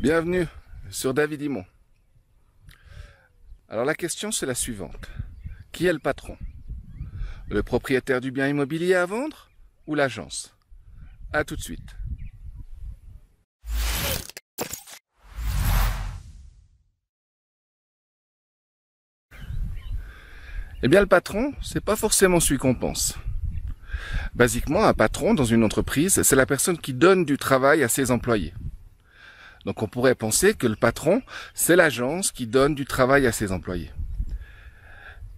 Bienvenue sur David Imon. Alors la question c'est la suivante. Qui est le patron Le propriétaire du bien immobilier à vendre ou l'agence À tout de suite. Eh bien, le patron, c'est pas forcément celui qu'on pense. Basiquement, un patron dans une entreprise, c'est la personne qui donne du travail à ses employés. Donc on pourrait penser que le patron, c'est l'agence qui donne du travail à ses employés.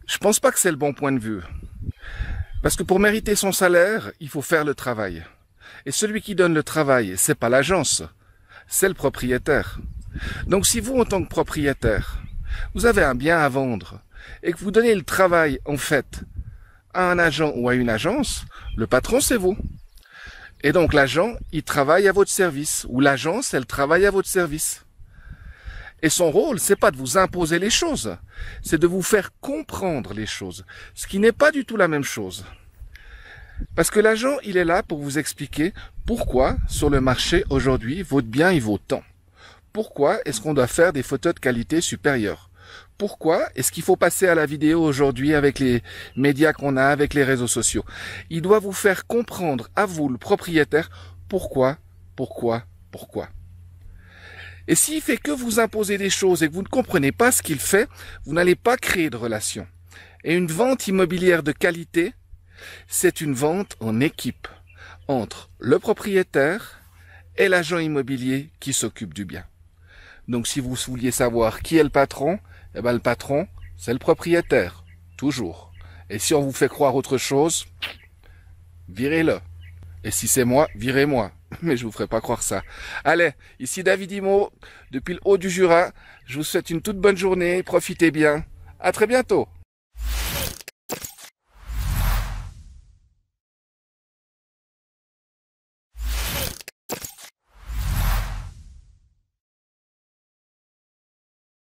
Je ne pense pas que c'est le bon point de vue. Parce que pour mériter son salaire, il faut faire le travail. Et celui qui donne le travail, c'est pas l'agence, c'est le propriétaire. Donc si vous, en tant que propriétaire, vous avez un bien à vendre et que vous donnez le travail, en fait, à un agent ou à une agence, le patron, c'est vous. Et donc l'agent, il travaille à votre service, ou l'agence, elle travaille à votre service. Et son rôle, c'est pas de vous imposer les choses, c'est de vous faire comprendre les choses, ce qui n'est pas du tout la même chose. Parce que l'agent, il est là pour vous expliquer pourquoi, sur le marché aujourd'hui, votre bien il vaut tant. Pourquoi est-ce qu'on doit faire des photos de qualité supérieure pourquoi est-ce qu'il faut passer à la vidéo aujourd'hui avec les médias qu'on a, avec les réseaux sociaux Il doit vous faire comprendre, à vous le propriétaire, pourquoi, pourquoi, pourquoi. Et s'il fait que vous imposer des choses et que vous ne comprenez pas ce qu'il fait, vous n'allez pas créer de relation. Et une vente immobilière de qualité, c'est une vente en équipe entre le propriétaire et l'agent immobilier qui s'occupe du bien. Donc si vous vouliez savoir qui est le patron, eh ben le patron, c'est le propriétaire, toujours. Et si on vous fait croire autre chose, virez-le. Et si c'est moi, virez-moi. Mais je vous ferai pas croire ça. Allez, ici David Imo, depuis le haut du Jura. Je vous souhaite une toute bonne journée. Profitez bien. À très bientôt.